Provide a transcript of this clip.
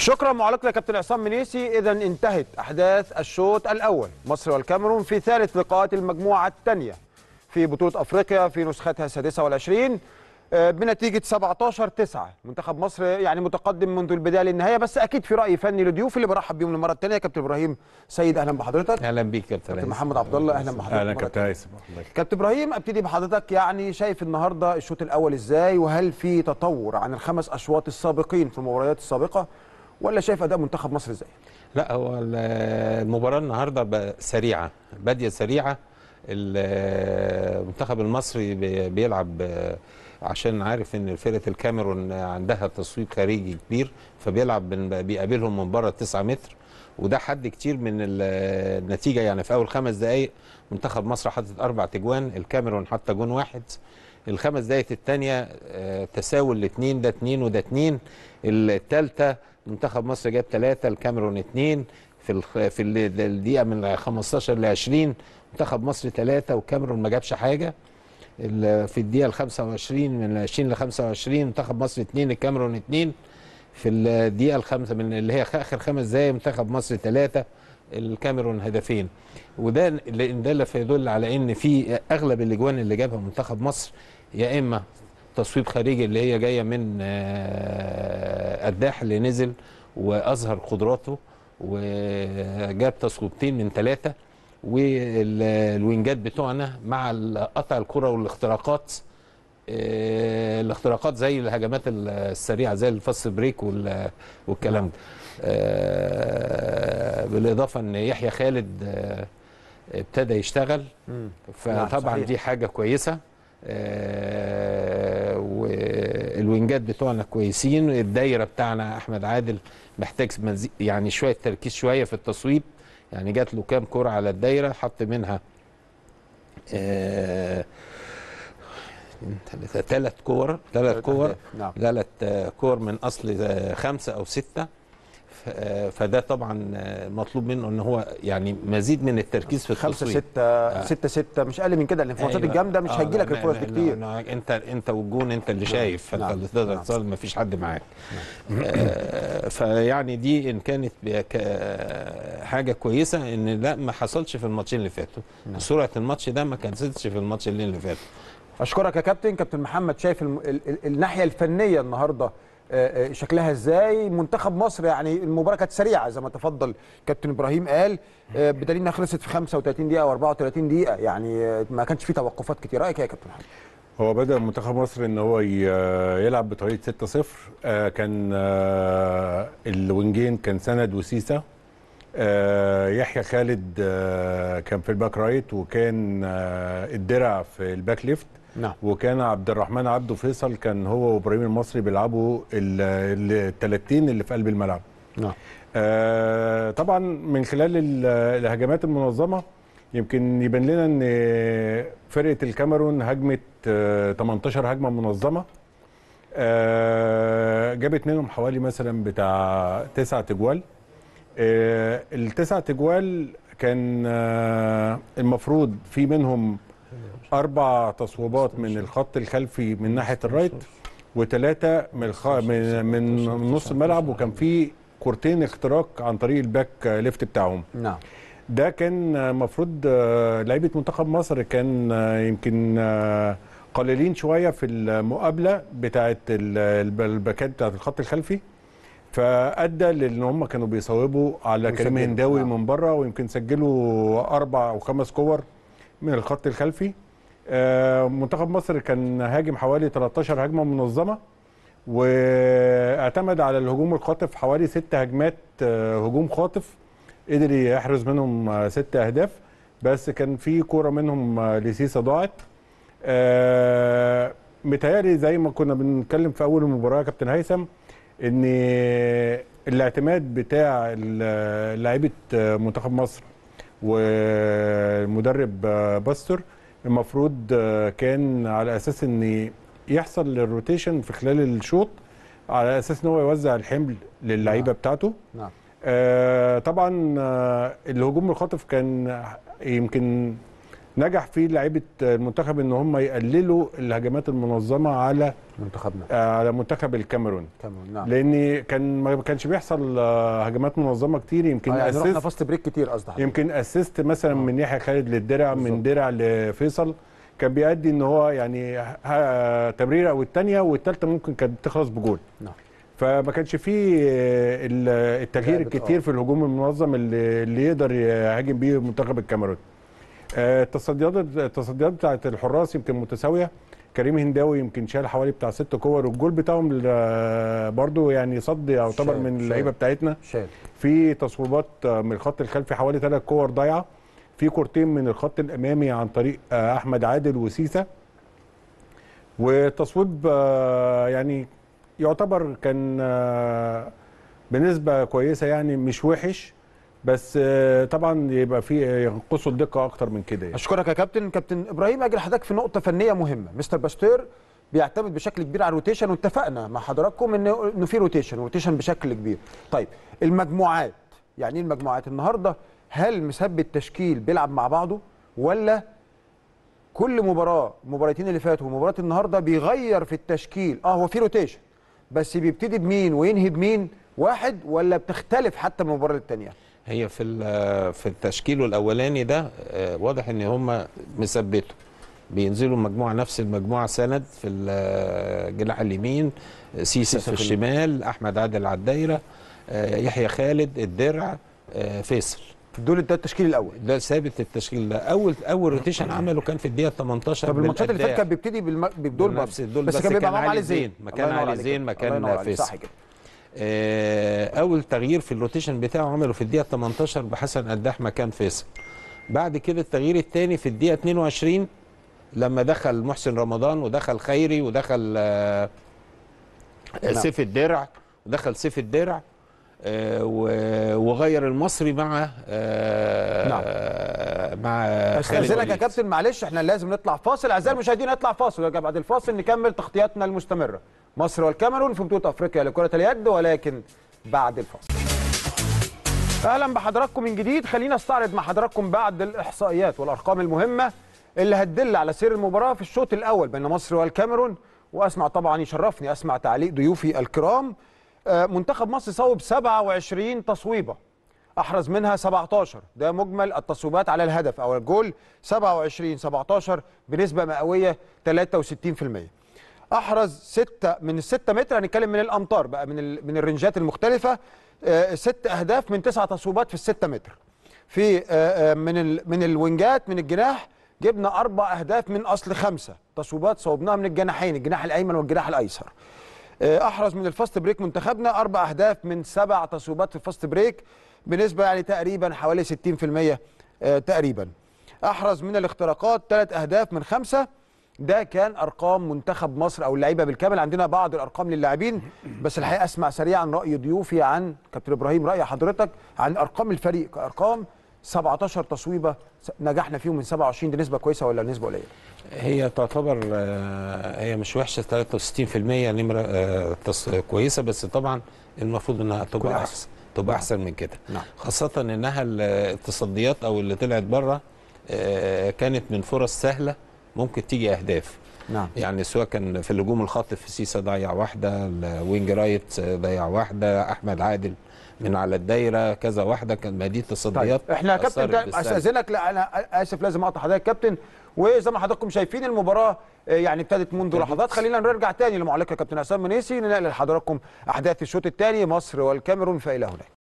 شكرا معلقنا كابتن عصام منيسي اذا انتهت احداث الشوط الاول مصر والكاميرون في ثالث لقاءات المجموعه الثانيه في بطوله افريقيا في نسختها السادسه والعشرين آه، بنتيجه 17 9 منتخب مصر يعني متقدم منذ البدايه للنهايه بس اكيد في راي فني لضيوف اللي برحب بيهم للمره الثانيه كابتن ابراهيم سيد اهلا بحضرتك اهلا بيك كابتن كابتن محمد عبد الله اهلا بحضرتك اهلا كابتن هيثم كابتن ابراهيم ابتدي بحضرتك يعني شايف النهارده الشوط الاول ازاي وهل في تطور عن الخمس اشواط السابقين في المباريات السابقه ولا شايف اداء منتخب مصر ازاي؟ لا هو المباراه النهارده سريعه باديه سريعه المنتخب المصري بيلعب عشان عارف ان فرقه الكاميرون عندها تصويب خارجي كبير فبيلعب بيقابلهم من بره 9 متر وده حد كتير من النتيجه يعني في اول خمس دقائق منتخب مصر حاطط اربع تجوان الكاميرون حتى جون واحد الخمس دقائق الثانيه آه، تساوي الاثنين ده اثنين وده اثنين الثالثه منتخب مصر جاب ثلاثه الكاميرون اثنين في في الدقيقه من 15 ل 20 منتخب مصر ثلاثه والكاميرون ما جابش حاجه في الدقيقه ال 25 من 20 ل 25 منتخب مصر اثنين الكاميرون اثنين في الدقيقه الخامسه من اللي هي اخر خمس دقائق منتخب مصر ثلاثه الكاميرون هدفين وده لان ده اللي يدل على ان في اغلب الاجوان اللي جابها منتخب مصر يا اما تصويب خارجي اللي هي جايه من قداح آه، اللي نزل واظهر قدراته وجاب تصويبتين من ثلاثه والوينجات بتوعنا مع قطع الكره والاختراقات آه، الاختراقات زي الهجمات السريعه زي الفاست بريك والكلام ده آه، بالاضافه ان يحيى خالد آه، ابتدى يشتغل نعم، فطبعا دي حاجه كويسه آه، والوينجات بتوعنا كويسين الدايره بتاعنا احمد عادل محتاج يعني شويه تركيز شويه في التصويب يعني جات له كام كره على الدايره حط منها ثلاث آه، كور ثلاث كور ثلاث نعم. كور من اصل خمسه او سته آه، فده طبعا آه، مطلوب منه ان هو يعني مزيد من التركيز في التصويت ستة 6 6 6 مش اقل من كده الانفرادات أيوة. الجامده مش آه هتجي لك الفرص كتير انت انت والجون انت اللي نعم، شايف فانت نعم، اللي تقدر نعم. تصل ما فيش حد معاك آه، فيعني دي ان كانت حاجه كويسه ان لا ما حصلش في الماتشين اللي فاتوا سرعه الماتش ده ما كانتش في الماتش اللي, اللي فاتوا اشكرك يا كابتن كابتن محمد شايف الناحيه الفنيه النهارده آه، آه، شكلها ازاي منتخب مصر يعني المباراه كانت سريعه زي ما تفضل كابتن ابراهيم قال آه، بدليل انها خلصت في 35 دقيقه او 34 دقيقه يعني ما كانش في توقفات كتير رايك ايه يا كابتن حمد هو بدا منتخب مصر ان هو يلعب بطريقه 6 0 كان الوينجين كان سند وسيسه يحيى خالد كان في الباك رايت وكان الدرع في الباك ليفت نعم. وكان عبد الرحمن عبده فيصل كان هو وابراهيم المصري بيلعبوا ال 30 اللي في قلب الملعب نعم. آه طبعا من خلال الهجمات المنظمه يمكن يبان لنا ان فرقه الكاميرون هجمت 18 آه، هجمه منظمه آه جابت منهم حوالي مثلا بتاع تسعة تجوال آه، التسعة تجوال كان آه، المفروض في منهم اربع تصويبات من الخط الخلفي من ناحيه الرايت وثلاثه من الخ... من من نص الملعب وكان في كورتين اختراق عن طريق الباك ليفت بتاعهم نعم ده كان المفروض آه، لعيبه منتخب مصر كان آه، يمكن آه، قليلين شويه في المقابله بتاعه الباكات بتاعه الخط الخلفي فادى لان هم كانوا بيصوبوا على كريم هنداوي نعم. من بره ويمكن سجلوا اربع او خمس كور من الخط الخلفي آه، منتخب مصر كان هاجم حوالي 13 هجمه منظمه واعتمد على الهجوم الخاطف حوالي ست هجمات آه، هجوم خاطف قدر يحرز منهم آه، ست اهداف بس كان في كوره منهم لسيسه ضاعت متهيألي زي ما كنا بنتكلم في اول المباراه يا كابتن هيثم ان الاعتماد بتاع لعيبه منتخب مصر والمدرب باستر المفروض كان على اساس ان يحصل الروتيشن في خلال الشوط على اساس ان هو يوزع الحمل للعيبه نعم. بتاعته نعم آه طبعا آه، الهجوم الخاطف كان يمكن نجح فيه لعيبه المنتخب ان هم يقللوا الهجمات المنظمه على منتخبنا آه، على منتخب الكاميرون كاميرون نعم لان كان ما كانش بيحصل آه، هجمات منظمه كتير يمكن آه يعني اسيست رحنا فاست بريك كتير قصدي يمكن اسيست مثلا آه. من يحيى خالد للدرع من درع لفيصل كان بيأدي ان هو يعني آه، تمريره او الثانيه والثالثه ممكن كانت تخلص بجول نعم فما كانش فيه التغيير الكتير في الهجوم المنظم اللي, اللي يقدر يهاجم بيه منتخب الكاميرون آه، التصديات التصديات بتاعت الحراس يمكن متساويه كريم هنداوي يمكن شال حوالي بتاع ست كور والجول بتاعهم برضو يعني صد يعتبر من اللعيبه بتاعتنا شال. في تصويبات من الخط الخلفي حوالي ثلاث كور ضايعه في كورتين من الخط الامامي عن طريق آه، احمد عادل وسيسه وتصويب آه، يعني يعتبر كان بنسبه كويسه يعني مش وحش بس آه، طبعا يبقى في آه، ينقصوا الدقه اكتر من كده يعني. اشكرك يا كابتن كابتن ابراهيم اجل حضرتك في نقطه فنيه مهمه مستر باستير بيعتمد بشكل كبير على الروتيشن واتفقنا مع حضراتكم ان انه في روتيشن روتيشن بشكل كبير طيب المجموعات يعني ايه المجموعات النهارده هل مثبت تشكيل بيلعب مع بعضه ولا كل مباراه المباراتين اللي فاتوا ومباراه النهارده بيغير في التشكيل اه هو في روتيشن بس بيبتدي بمين وينهي بمين واحد ولا بتختلف حتى من المباراه للثانيه هي في في التشكيل الاولاني ده آه، واضح ان هم مثبتوا بينزلوا مجموعه نفس المجموعه سند في الجناح آه، اليمين آه، سيسا في الشمال احمد عادل على الدايره يحيى خالد الدرع فيصل دول ده التشكيل الاول ده ثابت التشكيل ده اول اول روتيشن يعني عمله كان في الدقيقه 18 طب الماتشات اللي فاتت كان بيبتدي بدول بس, بس كان بيبقى معاهم علي زين مكان علي زين مكان فيصل صح كده آه، اول تغيير في الروتيشن بتاعه عمله في الدقيقه 18 بحسن قداح مكان فيصل بعد كده التغيير الثاني في الدقيقه 22 لما دخل محسن رمضان ودخل خيري ودخل آه، نعم. سيف الدرع ودخل سيف الدرع آه، وغير المصري مع نعم. مع استاذنك يا كابتن معلش احنا لازم نطلع فاصل اعزائي المشاهدين نطلع فاصل بعد الفاصل نكمل تغطياتنا المستمره مصر والكاميرون في بطوله افريقيا لكره اليد ولكن بعد الفاصل اهلا بحضراتكم من جديد خلينا استعرض مع حضراتكم بعد الاحصائيات والارقام المهمه اللي هتدل على سير المباراه في الشوط الاول بين مصر والكاميرون واسمع طبعا يشرفني اسمع تعليق ضيوفي الكرام آه، منتخب مصر صوب 27 تصويبه احرز منها 17 ده مجمل التصويبات على الهدف او الجول 27 17 بنسبه مئويه 63% احرز 6 من ال 6 متر هنتكلم من الامتار بقى من من الرنجات المختلفه آه، ست اهداف من تسع تصويبات في ال 6 متر في آه، آه، من ال من الوينجات من الجناح جبنا اربع اهداف من اصل خمسه تصويبات صوبناها من الجناحين الجناح الايمن والجناح الايسر احرز من الفاست بريك منتخبنا اربع اهداف من سبع تصويبات في الفاست بريك بنسبه يعني تقريبا حوالي 60% تقريبا احرز من الاختراقات ثلاث اهداف من خمسه ده كان ارقام منتخب مصر او اللعيبه بالكامل عندنا بعض الارقام للاعبين بس الحقيقه اسمع سريعا راي ضيوفي عن كابتن ابراهيم راي حضرتك عن ارقام الفريق كارقام 17 تصويبه نجحنا فيهم من 27 دي نسبه كويسه ولا نسبه قليله؟ هي تعتبر آه، هي مش وحشه 63% نمره آه، كويسه بس طبعا المفروض انها تبقى احسن, أحسن. تبقى احسن من كده نعم. خاصه انها التصديات او اللي طلعت بره آه، كانت من فرص سهله ممكن تيجي اهداف نعم يعني سواء كان في الهجوم الخط في سيسا ضيع واحده الوينج رايت ضيع واحده احمد عادل من على الدايره كذا واحده كان مدينه الصديات طيب. احنا يا كابتن استاذنك لا انا اسف لازم اقطع حضرتك كابتن وزي ما حضراتكم شايفين المباراه آه، يعني ابتدت منذ لحظات خلينا نرجع تاني لمعلقه كابتن عصام منيسي ننقل لحضراتكم احداث الشوط الثاني مصر والكاميرون فالى هناك